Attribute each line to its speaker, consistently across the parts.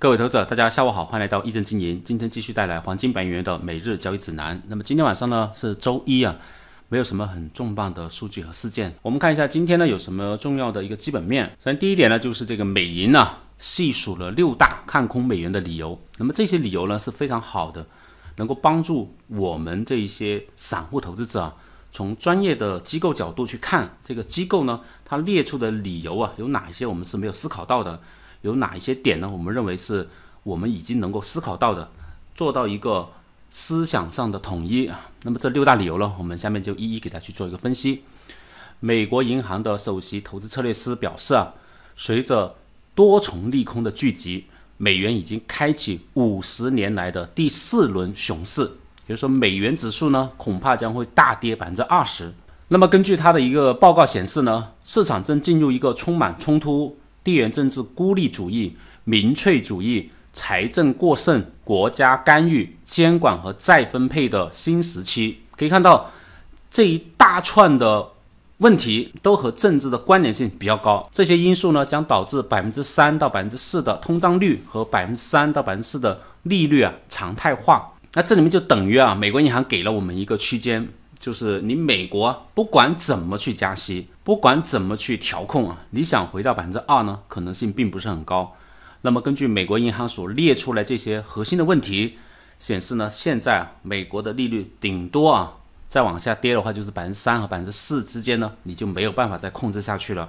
Speaker 1: 各位投资者，大家下午好，欢迎来到一正经营。今天继续带来黄金白银的每日交易指南。那么今天晚上呢是周一啊，没有什么很重磅的数据和事件。我们看一下今天呢有什么重要的一个基本面。首先第一点呢就是这个美银呢细数了六大看空美元的理由。那么这些理由呢是非常好的，能够帮助我们这一些散户投资者啊，从专业的机构角度去看这个机构呢它列出的理由啊有哪一些我们是没有思考到的。有哪一些点呢？我们认为是我们已经能够思考到的，做到一个思想上的统一啊。那么这六大理由呢，我们下面就一一给大家去做一个分析。美国银行的首席投资策略师表示啊，随着多重利空的聚集，美元已经开启五十年来的第四轮熊市，也就是说美元指数呢恐怕将会大跌百分之二十。那么根据他的一个报告显示呢，市场正进入一个充满冲突。地缘政治孤立主义、民粹主义、财政过剩、国家干预、监管和再分配的新时期，可以看到这一大串的问题都和政治的关联性比较高。这些因素呢，将导致百分之三到百分之四的通胀率和百分之三到百分之四的利率啊常态化。那这里面就等于啊，美国银行给了我们一个区间。就是你美国不管怎么去加息，不管怎么去调控啊，你想回到百分之二呢，可能性并不是很高。那么根据美国银行所列出来这些核心的问题显示呢，现在啊，美国的利率顶多啊再往下跌的话，就是百分之三和百分之四之间呢，你就没有办法再控制下去了，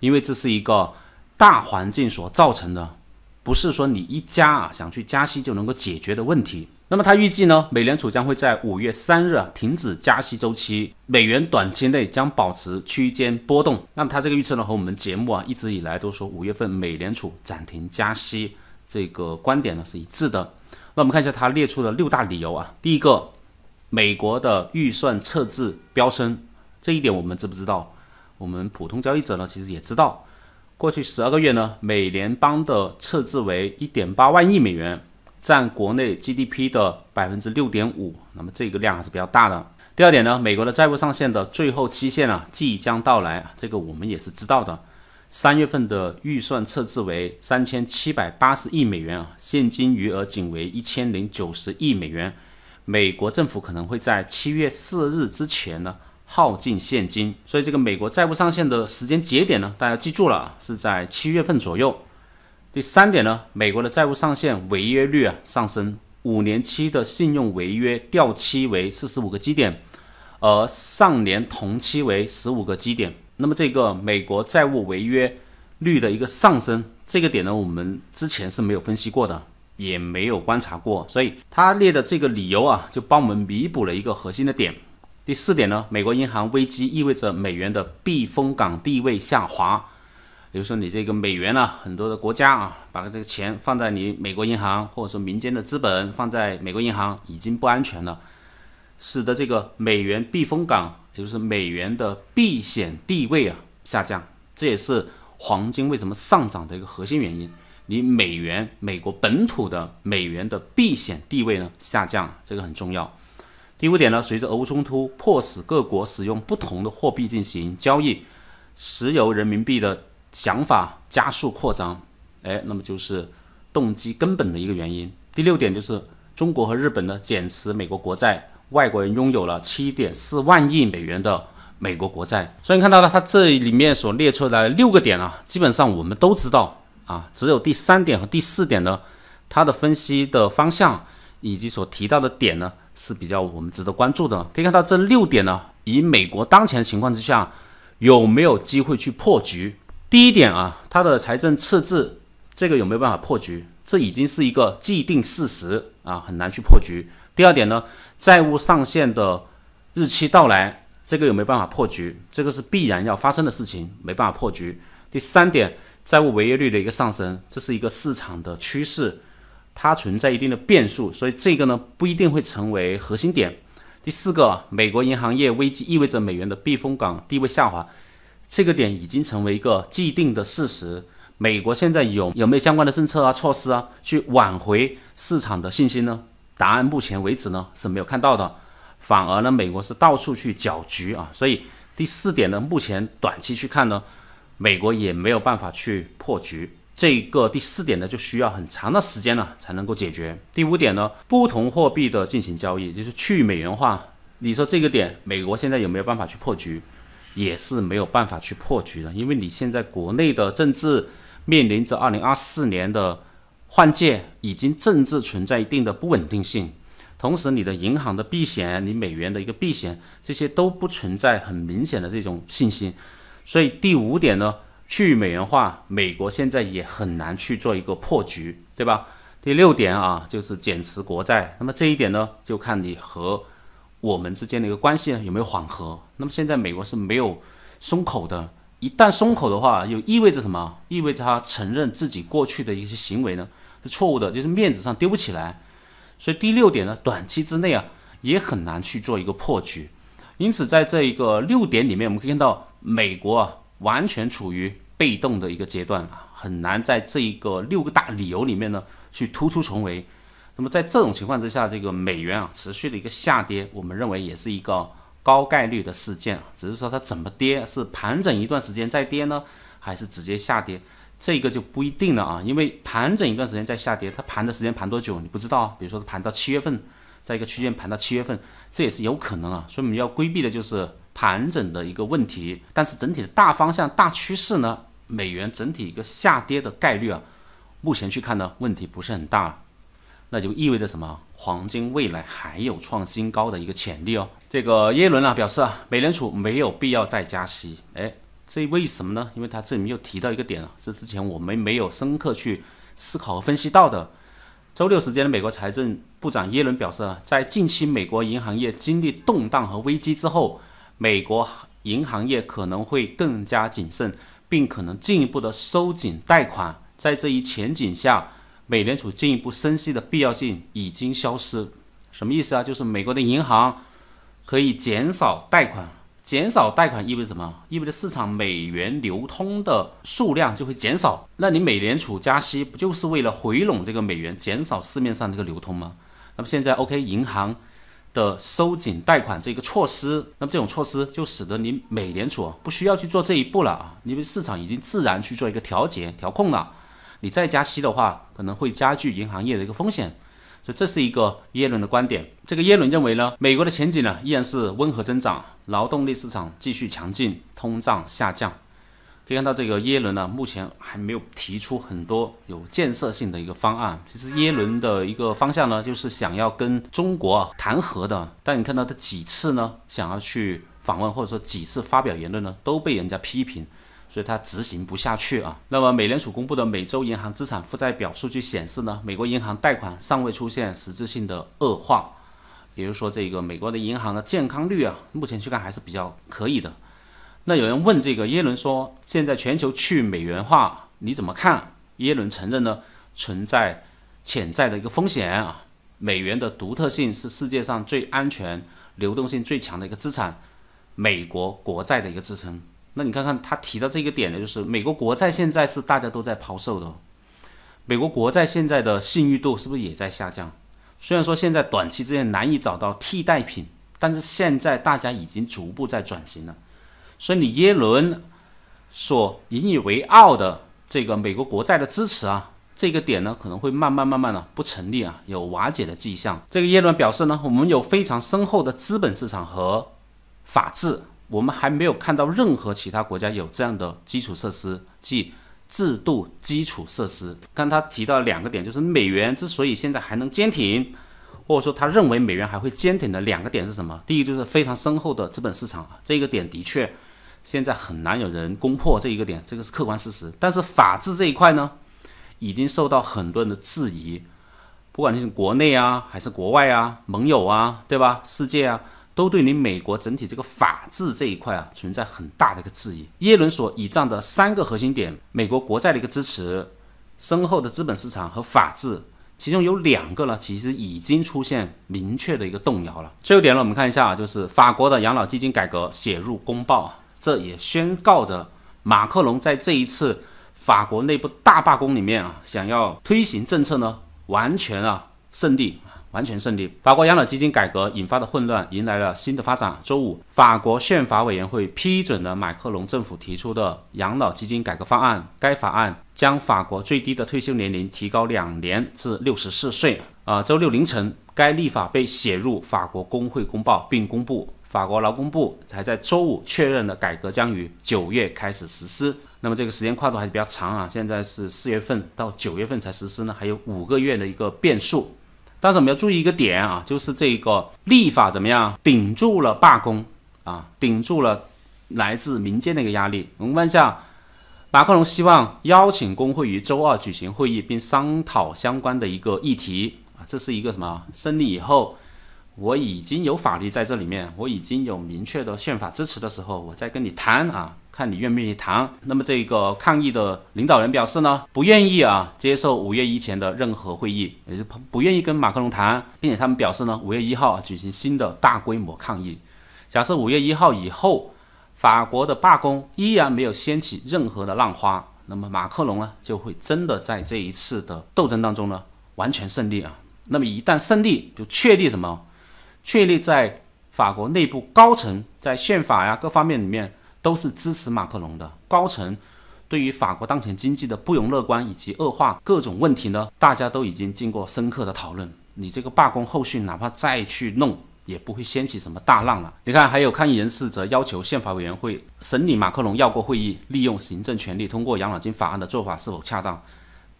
Speaker 1: 因为这是一个大环境所造成的，不是说你一加啊想去加息就能够解决的问题。那么他预计呢，美联储将会在五月三日啊停止加息周期，美元短期内将保持区间波动。那么他这个预测呢，和我们节目啊一直以来都说五月份美联储暂停加息这个观点呢是一致的。那我们看一下他列出的六大理由啊，第一个，美国的预算赤字飙升，这一点我们知不知道？我们普通交易者呢其实也知道，过去十二个月呢，美联邦的赤字为一点八万亿美元。占国内 GDP 的百分之六点五，那么这个量还是比较大的。第二点呢，美国的债务上限的最后期限啊即将到来啊，这个我们也是知道的。三月份的预算赤字为三千七百八十亿美元啊，现金余额仅为一千零九十亿美元，美国政府可能会在七月四日之前呢耗尽现金，所以这个美国债务上限的时间节点呢，大家记住了，是在七月份左右。第三点呢，美国的债务上限违约率啊上升，五年期的信用违约掉期为四十五个基点，而上年同期为十五个基点。那么这个美国债务违约率的一个上升，这个点呢我们之前是没有分析过的，也没有观察过，所以他列的这个理由啊就帮我们弥补了一个核心的点。第四点呢，美国银行危机意味着美元的避风港地位下滑。比如说，你这个美元呢，很多的国家啊，把这个钱放在你美国银行，或者说民间的资本放在美国银行已经不安全了，使得这个美元避风港，也就是美元的避险地位啊下降。这也是黄金为什么上涨的一个核心原因。你美元，美国本土的美元的避险地位呢下降，这个很重要。第五点呢，随着俄乌冲突，迫使各国使用不同的货币进行交易，石油人民币的。想法加速扩张，哎，那么就是动机根本的一个原因。第六点就是中国和日本呢减持美国国债，外国人拥有了七点四万亿美元的美国国债。所以看到了它这里面所列出来的六个点啊，基本上我们都知道啊，只有第三点和第四点呢，它的分析的方向以及所提到的点呢是比较我们值得关注的。可以看到这六点呢，以美国当前的情况之下，有没有机会去破局？第一点啊，它的财政赤字，这个有没有办法破局？这已经是一个既定事实啊，很难去破局。第二点呢，债务上限的日期到来，这个有没有办法破局？这个是必然要发生的事情，没办法破局。第三点，债务违约率的一个上升，这是一个市场的趋势，它存在一定的变数，所以这个呢不一定会成为核心点。第四个，美国银行业危机意味着美元的避风港地位下滑。这个点已经成为一个既定的事实。美国现在有有没有相关的政策啊、措施啊，去挽回市场的信心呢？答案目前为止呢是没有看到的，反而呢，美国是到处去搅局啊。所以第四点呢，目前短期去看呢，美国也没有办法去破局。这个第四点呢，就需要很长的时间了才能够解决。第五点呢，不同货币的进行交易，就是去美元化。你说这个点，美国现在有没有办法去破局？也是没有办法去破局的，因为你现在国内的政治面临着二零二四年的换届，已经政治存在一定的不稳定性，同时你的银行的避险，你美元的一个避险，这些都不存在很明显的这种信心。所以第五点呢，去美元化，美国现在也很难去做一个破局，对吧？第六点啊，就是减持国债。那么这一点呢，就看你和。我们之间的一个关系呢，有没有缓和？那么现在美国是没有松口的，一旦松口的话，又意味着什么？意味着他承认自己过去的一些行为呢是错误的，就是面子上丢不起来。所以第六点呢，短期之内啊也很难去做一个破局。因此在这一个六点里面，我们可以看到美国啊完全处于被动的一个阶段啊，很难在这一个六个大理由里面呢去突出重围。那么在这种情况之下，这个美元啊持续的一个下跌，我们认为也是一个高概率的事件啊。只是说它怎么跌，是盘整一段时间再跌呢，还是直接下跌，这个就不一定了啊。因为盘整一段时间再下跌，它盘的时间盘多久你不知道。比如说盘到七月份，在一个区间盘到七月份，这也是有可能啊。所以我们要规避的就是盘整的一个问题。但是整体的大方向、大趋势呢，美元整体一个下跌的概率啊，目前去看呢，问题不是很大。那就意味着什么？黄金未来还有创新高的一个潜力哦。这个耶伦啊表示啊，美联储没有必要再加息。哎，这为什么呢？因为他这里面又提到一个点了，这之前我们没有深刻去思考和分析到的。周六时间的美国财政部长耶伦表示，啊，在近期美国银行业经历动荡和危机之后，美国银行业可能会更加谨慎，并可能进一步的收紧贷款。在这一前景下。美联储进一步升息的必要性已经消失，什么意思啊？就是美国的银行可以减少贷款，减少贷款意味着什么？意味着市场美元流通的数量就会减少。那你美联储加息不就是为了回笼这个美元，减少市面上这个流通吗？那么现在，OK，银行的收紧贷款这个措施，那么这种措施就使得你美联储不需要去做这一步了啊，因为市场已经自然去做一个调节调控了。你再加息的话，可能会加剧银行业的一个风险，所以这是一个耶伦的观点。这个耶伦认为呢，美国的前景呢依然是温和增长，劳动力市场继续强劲，通胀下降。可以看到，这个耶伦呢目前还没有提出很多有建设性的一个方案。其实耶伦的一个方向呢，就是想要跟中国谈和的，但你看到他几次呢想要去访问或者说几次发表言论呢，都被人家批评。所以它执行不下去啊。那么，美联储公布的每周银行资产负债表数据显示呢，美国银行贷款尚未出现实质性的恶化，也就是说，这个美国的银行的健康率啊，目前去看还是比较可以的。那有人问这个耶伦说，现在全球去美元化你怎么看？耶伦承认呢，存在潜在的一个风险啊。美元的独特性是世界上最安全、流动性最强的一个资产，美国国债的一个支撑。那你看看他提到这个点呢，就是美国国债现在是大家都在抛售的，美国国债现在的信誉度是不是也在下降？虽然说现在短期之间难以找到替代品，但是现在大家已经逐步在转型了，所以你耶伦所引以为傲的这个美国国债的支持啊，这个点呢可能会慢慢慢慢的不成立啊，有瓦解的迹象。这个耶伦表示呢，我们有非常深厚的资本市场和法治。我们还没有看到任何其他国家有这样的基础设施，即制度基础设施。刚才提到两个点，就是美元之所以现在还能坚挺，或者说他认为美元还会坚挺的两个点是什么？第一就是非常深厚的资本市场这一个点的确现在很难有人攻破这一个点，这个是客观事实。但是法治这一块呢，已经受到很多人的质疑，不管是国内啊，还是国外啊，盟友啊，对吧？世界啊。都对你美国整体这个法治这一块啊存在很大的一个质疑。耶伦所倚仗的三个核心点：美国国债的一个支持、深厚的资本市场和法治，其中有两个呢，其实已经出现明确的一个动摇了。最后点呢，我们看一下啊，就是法国的养老基金改革写入公报，这也宣告着马克龙在这一次法国内部大罢工里面啊，想要推行政策呢，完全啊胜利。完全胜利。法国养老基金改革引发的混乱迎来了新的发展。周五，法国宪法委员会批准了马克龙政府提出的养老基金改革方案。该法案将法国最低的退休年龄提高两年至六十四岁。呃，周六凌晨，该立法被写入法国工会公报并公布。法国劳工部才在周五确认了改革将于九月开始实施。那么这个时间跨度还是比较长啊，现在是四月份到九月份才实施呢，还有五个月的一个变数。但是我们要注意一个点啊，就是这个立法怎么样顶住了罢工啊，顶住了来自民间的一个压力。我们问一下，马克龙希望邀请工会于周二举行会议，并商讨相关的一个议题啊。这是一个什么？胜利以后，我已经有法律在这里面，我已经有明确的宪法支持的时候，我再跟你谈啊。看你愿不愿意谈。那么这个抗议的领导人表示呢，不愿意啊，接受五月一前的任何会议，也就不愿意跟马克龙谈，并且他们表示呢，五月一号举行新的大规模抗议。假设五月一号以后，法国的罢工依然没有掀起任何的浪花，那么马克龙呢，就会真的在这一次的斗争当中呢，完全胜利啊。那么一旦胜利，就确立什么？确立在法国内部高层，在宪法呀各方面里面。都是支持马克龙的高层，对于法国当前经济的不容乐观以及恶化各种问题呢，大家都已经经过深刻的讨论。你这个罢工后续哪怕再去弄，也不会掀起什么大浪了。你看，还有抗议人士则要求宪法委员会审理马克龙绕过会议，利用行政权力通过养老金法案的做法是否恰当，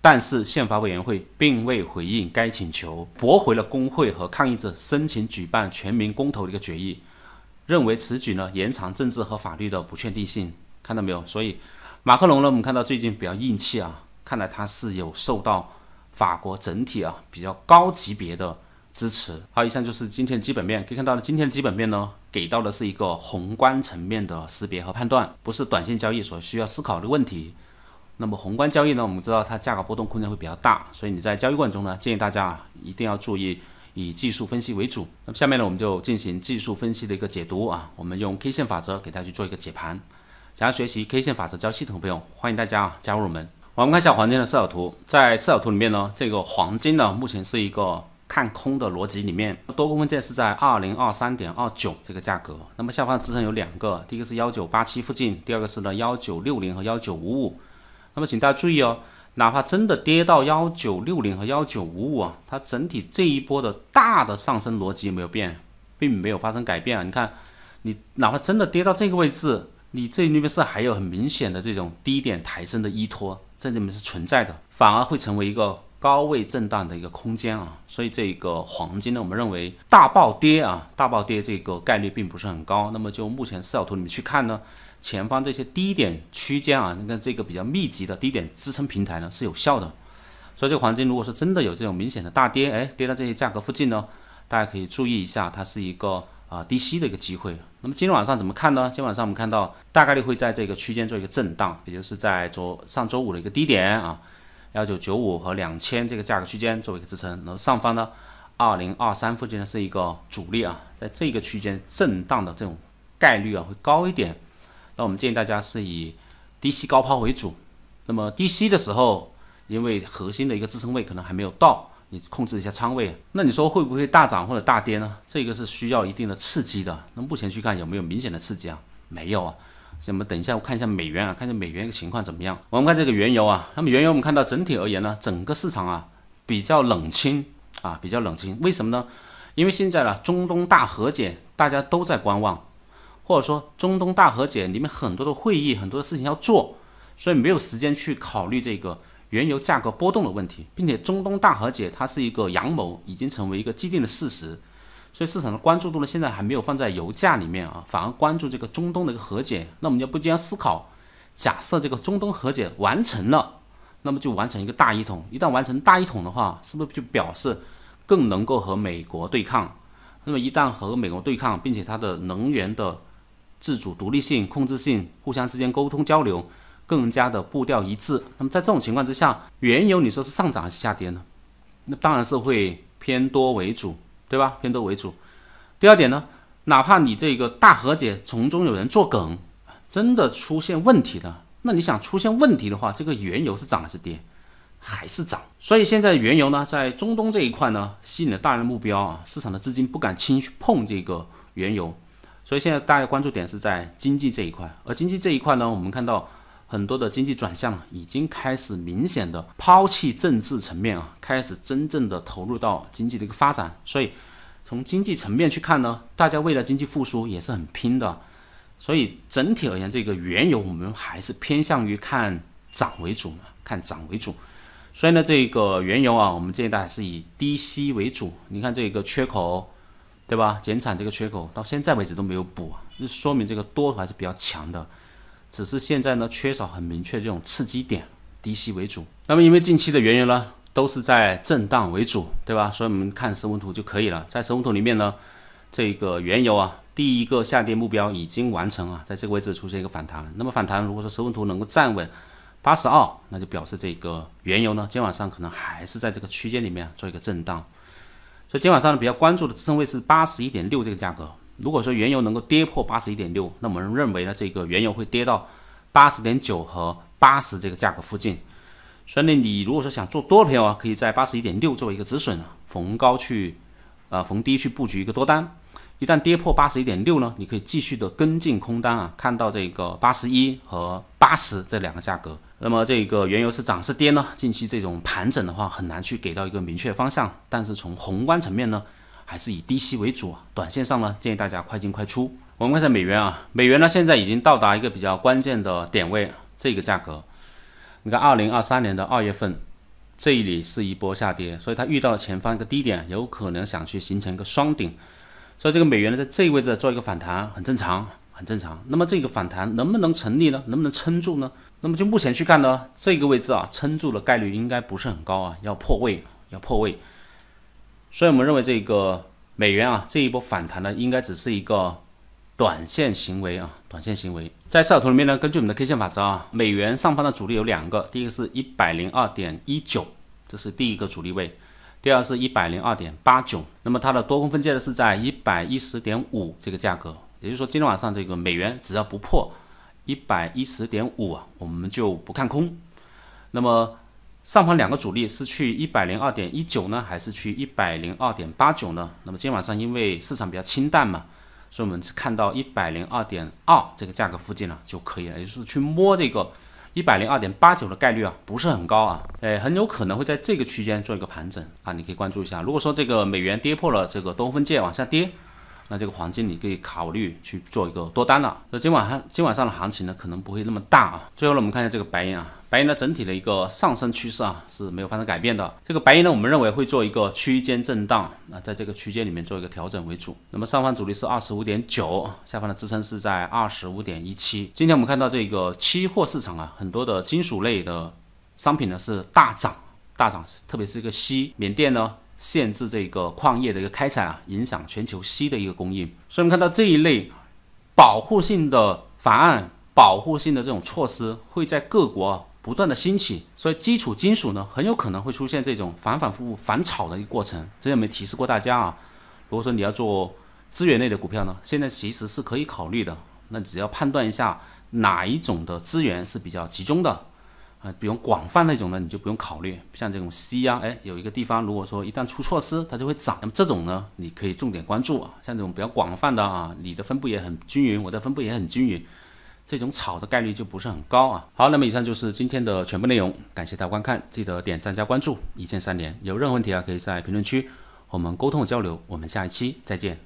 Speaker 1: 但是宪法委员会并未回应该请求，驳回了工会和抗议者申请举办全民公投的一个决议。认为此举呢延长政治和法律的不确定性，看到没有？所以马克龙呢，我们看到最近比较硬气啊，看来他是有受到法国整体啊比较高级别的支持。好，以上就是今天基本面，可以看到呢，今天基本面呢给到的是一个宏观层面的识别和判断，不是短线交易所需要思考的问题。那么宏观交易呢，我们知道它价格波动空间会比较大，所以你在交易过程中呢，建议大家一定要注意。以技术分析为主，那么下面呢，我们就进行技术分析的一个解读啊，我们用 K 线法则给大家去做一个解盘。想要学习 K 线法则教系统的朋友，欢迎大家啊加入我们。我们看一下黄金的色角图，在色角图里面呢，这个黄金呢目前是一个看空的逻辑里面，多空分界是在二零二三点二九这个价格，那么下方的支撑有两个，第一个是幺九八七附近，第二个是呢幺九六零和幺九五五，那么请大家注意哦。哪怕真的跌到幺九六零和幺九五五啊，它整体这一波的大的上升逻辑没有变，并没有发生改变啊。你看，你哪怕真的跌到这个位置，你这里面是还有很明显的这种低点抬升的依托在里面是存在的，反而会成为一个高位震荡的一个空间啊。所以这个黄金呢，我们认为大暴跌啊，大暴跌这个概率并不是很高。那么就目前视角图里面去看呢。前方这些低点区间啊，你看这个比较密集的低点支撑平台呢是有效的，所以这个黄金如果说真的有这种明显的大跌，哎，跌到这些价格附近呢，大家可以注意一下，它是一个啊低吸的一个机会。那么今天晚上怎么看呢？今天晚上我们看到大概率会在这个区间做一个震荡，也就是在昨上周五的一个低点啊，幺九九五和两千这个价格区间作为一个支撑，然后上方呢，二零二三附近呢是一个阻力啊，在这个区间震荡的这种概率啊会高一点。那我们建议大家是以低吸高抛为主。那么低吸的时候，因为核心的一个支撑位可能还没有到，你控制一下仓位。那你说会不会大涨或者大跌呢？这个是需要一定的刺激的。那目前去看有没有明显的刺激啊？没有啊。那么等一下我看一下美元啊，看一下美元一个情况怎么样。我们看这个原油啊，那么原油我们看到整体而言呢，整个市场啊比较冷清啊，比较冷清。为什么呢？因为现在呢中东大和解，大家都在观望。或者说中东大和解里面很多的会议，很多的事情要做，所以没有时间去考虑这个原油价格波动的问题，并且中东大和解它是一个阳谋，已经成为一个既定的事实，所以市场的关注度呢现在还没有放在油价里面啊，反而关注这个中东的一个和解。那我们就不禁要思考：假设这个中东和解完成了，那么就完成一个大一统。一旦完成大一统的话，是不是就表示更能够和美国对抗？那么一旦和美国对抗，并且它的能源的自主独立性、控制性，互相之间沟通交流，更加的步调一致。那么在这种情况之下，原油你说是上涨还是下跌呢？那当然是会偏多为主，对吧？偏多为主。第二点呢，哪怕你这个大和解从中有人作梗，真的出现问题的，那你想出现问题的话，这个原油是涨还是跌？还是涨。所以现在原油呢，在中东这一块呢，吸引了大量的目标啊，市场的资金不敢轻易去碰这个原油。所以现在大家关注点是在经济这一块，而经济这一块呢，我们看到很多的经济转向已经开始明显的抛弃政治层面啊，开始真正的投入到经济的一个发展。所以从经济层面去看呢，大家为了经济复苏也是很拼的。所以整体而言，这个原油我们还是偏向于看涨为主嘛，看涨为主。所以呢，这个原油啊，我们建议大家是以低吸为主。你看这个缺口。对吧？减产这个缺口到现在为止都没有补，那说明这个多头还是比较强的，只是现在呢缺少很明确这种刺激点，低吸为主。那么因为近期的原油呢都是在震荡为主，对吧？所以我们看升温图就可以了。在升温图里面呢，这个原油啊第一个下跌目标已经完成啊，在这个位置出现一个反弹。那么反弹如果说升温图能够站稳八十二，那就表示这个原油呢今天晚上可能还是在这个区间里面做一个震荡。以今晚上呢，比较关注的支撑位是八十一点六这个价格。如果说原油能够跌破八十一点六，那我们认为呢，这个原油会跌到八十点九和八十这个价格附近。所以呢，你如果说想做多的朋友啊，可以在八十一点六作为一个止损，逢高去，呃，逢低去布局一个多单。一旦跌破八十一点六呢，你可以继续的跟进空单啊，看到这个八十一和八十这两个价格。那么这个原油是涨是跌呢？近期这种盘整的话，很难去给到一个明确方向。但是从宏观层面呢，还是以低吸为主。短线上呢，建议大家快进快出。我们看一下美元啊，美元呢现在已经到达一个比较关键的点位，这个价格，你看二零二三年的二月份，这里是一波下跌，所以它遇到前方一个低点，有可能想去形成一个双顶，所以这个美元呢在这一位置做一个反弹，很正常，很正常。那么这个反弹能不能成立呢？能不能撑住呢？那么就目前去看呢，这个位置啊，撑住的概率应该不是很高啊，要破位，要破位。所以我们认为这个美元啊，这一波反弹呢，应该只是一个短线行为啊，短线行为。在四小图里面呢，根据我们的 K 线法则啊，美元上方的阻力有两个，第一个是一百零二点一九，这是第一个阻力位；第二是一百零二点八九。那么它的多空分界呢是在一百一十点五这个价格，也就是说今天晚上这个美元只要不破。一百一十点五啊，我们就不看空。那么上方两个主力是去一百零二点一九呢，还是去一百零二点八九呢？那么今天晚上因为市场比较清淡嘛，所以我们看到一百零二点二这个价格附近呢就可以了，就是去摸这个一百零二点八九的概率啊，不是很高啊，哎，很有可能会在这个区间做一个盘整啊，你可以关注一下。如果说这个美元跌破了这个东风界往下跌。那这个黄金你可以考虑去做一个多单了。那今晚上今晚上的行情呢，可能不会那么大啊。最后呢，我们看一下这个白银啊，白银呢整体的一个上升趋势啊是没有发生改变的。这个白银呢，我们认为会做一个区间震荡，那在这个区间里面做一个调整为主。那么上方阻力是二十五点九，下方的支撑是在二十五点一七。今天我们看到这个期货市场啊，很多的金属类的商品呢是大涨，大涨，特别是一个锡、缅甸呢。限制这个矿业的一个开采啊，影响全球锡的一个供应。所以，我们看到这一类保护性的法案、保护性的这种措施会在各国不断的兴起。所以，基础金属呢，很有可能会出现这种反反复复、反炒的一个过程。之前没提示过大家啊，如果说你要做资源类的股票呢，现在其实是可以考虑的。那只要判断一下哪一种的资源是比较集中的。呃，比如广泛那种呢，你就不用考虑，像这种 C 啊，哎，有一个地方，如果说一旦出措施，它就会长，那么这种呢，你可以重点关注啊，像这种比较广泛的啊，你的分布也很均匀，我的分布也很均匀，这种炒的概率就不是很高啊。好，那么以上就是今天的全部内容，感谢大家观看，记得点赞加关注，一键三连。有任何问题啊，可以在评论区我们沟通交流，我们下一期再见。